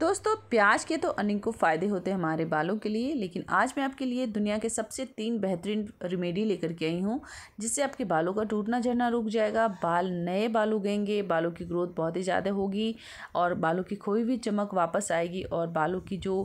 दोस्तों प्याज के तो अनेकों फ़ायदे होते हैं हमारे बालों के लिए लेकिन आज मैं आपके लिए दुनिया के सबसे तीन बेहतरीन रेमेडी लेकर के आई हूँ जिससे आपके बालों का टूटना झड़ना रुक जाएगा बाल नए बाल उगेंगे बालों की ग्रोथ बहुत ही ज़्यादा होगी और बालों की कोई भी चमक वापस आएगी और बालों की जो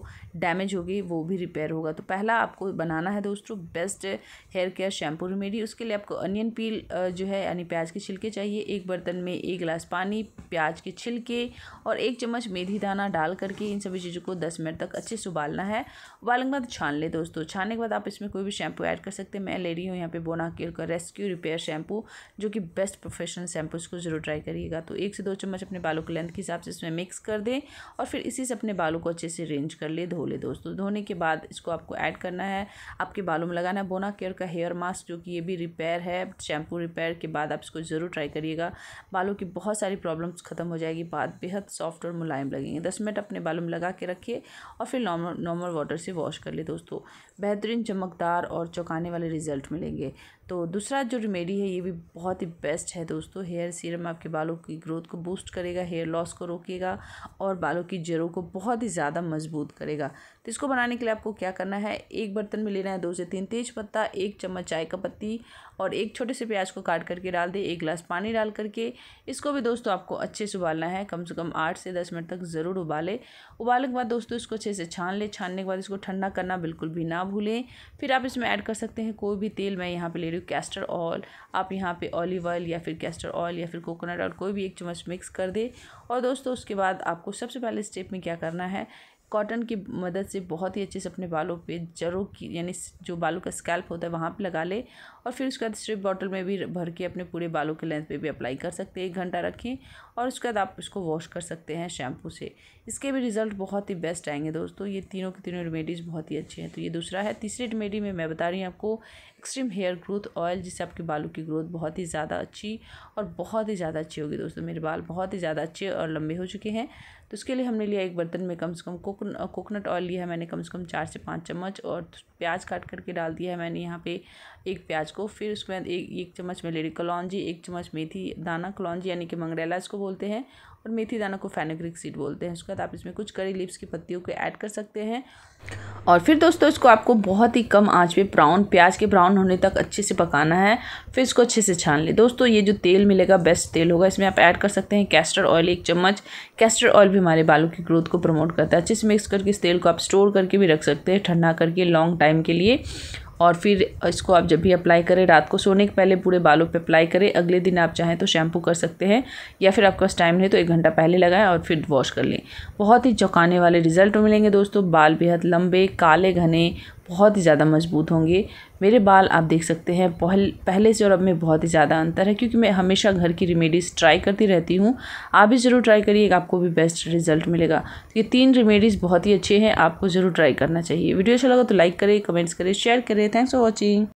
डैमेज होगी वो भी रिपेयर होगा तो पहला आपको बनाना है दोस्तों best hair care shampoo remedy उसके लिए आपको अनियन पील जो है यानी प्याज के छिलके चाहिए एक बर्तन में एक गिलास पानी प्याज के छिलके और एक चम्मच मेथी दाना डाल करके इन सभी चीज़ों को दस मिनट तक अच्छे से उबालना है उबालने के बाद छान ले दोस्तों छानने के बाद आप इसमें कोई भी शैम्पू ऐड कर सकते हैं मैं ले रही हूँ यहाँ पे केयर का रेस्क्यू रिपेयर शैम्पू जो कि बेस्ट प्रोफेशनल शैम्पू इसको ज़रूर ट्राई करिएगा तो एक से दो चम्मच अपने बालों के लेंथ के हिसाब से इसमें मिक्स कर दें और फिर इसी से अपने बालों को अच्छे से रेंज कर ले धो ले दोस्तों धोने के बाद इसको आपको ऐड करना है आपके बालों में लगाना है बोना केयर का हेयर मास्क जो कि ये भी रिपेयर है शैम्पू रिपेयर के बाद आप इसको ज़रूर ट्राई करिएगा बालों की बहुत सारी प्रॉब्लम्स खत्म हो जाएगी बाद बेहद सॉफ्ट और मुलायम लगेंगे दस मिनट अपने बालों में लगा के रखिए और फिर नॉर्मल वाटर से वॉश कर लिए दोस्तों बेहतरीन चमकदार और चौंकाने वाले रिजल्ट मिलेंगे तो दूसरा जो रेमेडी है ये भी बहुत ही बेस्ट है दोस्तों हेयर सीरम आपके बालों की ग्रोथ को बूस्ट करेगा हेयर लॉस को रोकेगा और बालों की जड़ों को बहुत ही ज़्यादा मजबूत करेगा तो इसको बनाने के लिए आपको क्या करना है एक बर्तन में लेना है दो से तीन तेज पत्ता एक चम्मच चाय का पत्ती और एक छोटे से प्याज को काट करके डाल दें एक गिलास पानी डाल करके इसको भी दोस्तों आपको अच्छे से उबालना है कम से कम आठ से दस मिनट तक ज़रूर उबालें उबालने के बाद दोस्तों इसको अच्छे से छान लें छानने के बाद इसको ठंडा करना बिल्कुल भी ना भूलें फिर आप इसमें ऐड कर सकते हैं कोई भी तेल मैं यहाँ पर ले रही कैस्टर ऑयल आप यहाँ पे ऑलिव ऑयल या फिर कैस्टर ऑयल या फिर कोकोनट ऑयल कोई भी एक चम्मच मिक्स कर दे और दोस्तों उसके बाद आपको सबसे पहले स्टेप में क्या करना है कॉटन की मदद से बहुत ही अच्छे से अपने बालों पे जरों की यानी जो बालों का स्कैल्प होता है वहाँ पे लगा ले और फिर उसके बाद स्ट्रिप बॉटल में भी भर के अपने पूरे बालों के लेंथ पे भी अप्लाई कर सकते हैं एक घंटा रखें और उसके बाद आप इसको वॉश कर सकते हैं शैम्पू से इसके भी रिज़ल्ट बहुत ही बेस्ट आएंगे दोस्तों ये तीनों की तीनों रेमेडीज़ बहुत ही अच्छी हैं तो ये दूसरा है तीसरी रेमेडी में मैं बता रही हूँ आपको एक्सट्रीम हेयर ग्रोथ ऑयल जिससे आपके बालों की ग्रोथ बहुत ही ज़्यादा अच्छी और बहुत ही ज़्यादा अच्छी होगी दोस्तों मेरे बाल बहुत ही ज़्यादा अच्छे और लंबे हो चुके हैं तो उसके लिए हमने लिया एक बर्तन में कम से कम कोकन कोकोनट ऑयल लिया है मैंने कम से कम चार से पाँच चम्मच और प्याज काट करके डाल दिया है मैंने यहाँ पे एक प्याज को फिर उसके बाद एक एक चम्मच में लेडी कलौजी एक चम्मच मेथी दाना कलौजी यानी कि मंगरेला इसको बोलते हैं और मेथी दाना को फेनोग्रिक सीड बोलते हैं उसके बाद आप इसमें कुछ करी लिप्स की पत्तियों को ऐड कर सकते हैं और फिर दोस्तों इसको आपको बहुत ही कम आंच पे ब्राउन प्याज के ब्राउन होने तक अच्छे से पकाना है फिर इसको अच्छे से छान लें दोस्तों ये जो तेल मिलेगा बेस्ट तेल होगा इसमें आप ऐड कर सकते हैं कैस्टर ऑयल एक चम्मच कैस्टर ऑयल भी हमारे बालों की ग्रोथ को प्रमोट करता है अच्छे से मिक्स करके इस तेल को आप स्टोर करके भी रख सकते हैं ठंडा करके लॉन्ग टाइम के लिए और फिर इसको आप जब भी अप्लाई करें रात को सोने के पहले पूरे बालों पे अप्लाई करें अगले दिन आप चाहें तो शैम्पू कर सकते हैं या फिर आपके पास टाइम नहीं तो एक घंटा पहले लगाएं और फिर वॉश कर लें बहुत ही चौंकाने वाले रिजल्ट मिलेंगे दोस्तों बाल बेहद लंबे काले घने बहुत ही ज़्यादा मजबूत होंगे मेरे बाल आप देख सकते हैं पहल पहले से और अब में बहुत ही ज़्यादा अंतर है क्योंकि मैं हमेशा घर की रेमेडीज़ ट्राई करती रहती हूँ आप भी ज़रूर ट्राई करिए आपको भी बेस्ट रिजल्ट मिलेगा तो ये तीन रेमेडीज़ बहुत ही अच्छे हैं आपको ज़रूर ट्राई करना चाहिए वीडियो अच्छा लगा तो लाइक करें कमेंट्स करें शेयर करें थैंक्स फॉर वॉचिंग